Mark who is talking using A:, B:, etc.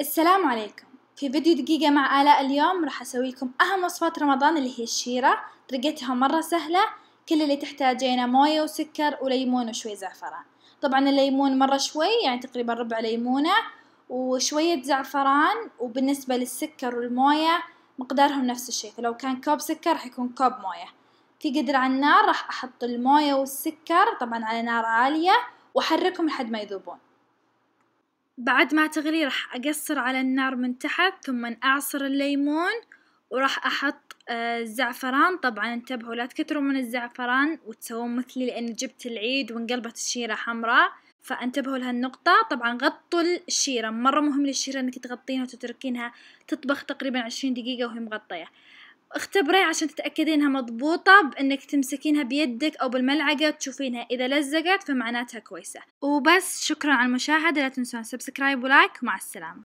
A: السلام عليكم في فيديو دقيقة مع آلاء اليوم راح أسوي لكم أهم وصفات رمضان اللي هي الشيرة طريقتها مرة سهلة كل اللي تحتاجينه موية وسكر وليمون وشوي زعفران طبعا الليمون مرة شوي يعني تقريبا ربع ليمونة وشوية زعفران وبالنسبة للسكر والموية مقدارهم نفس الشيء فلو كان كوب سكر راح يكون كوب موية في قدر على النار راح أحط الموية والسكر طبعا على نار عالية وأحركهم لحد ما يذوبون بعد ما تغلي راح أقصر على النار من تحت ثم أعصر الليمون وراح أحط آه، الزعفران طبعا انتبهوا لا تكثروا من الزعفران وتسوون مثلي لأن جبت العيد وانقلبت الشيرة حمراء فانتبهوا لهالنقطة طبعا غطوا الشيرة مرة مهم للشيرة انك تغطينها وتتركينها تطبخ تقريبا عشرين دقيقة وهي مغطية اختبري عشان تتأكدينها انها مضبوطة بانك تمسكينها بيدك او بالملعقة تشوفينها اذا لزقت فمعناتها كويسة وبس شكرا على المشاهدة لا تنسون سبسكرايب ولايك ومع السلامة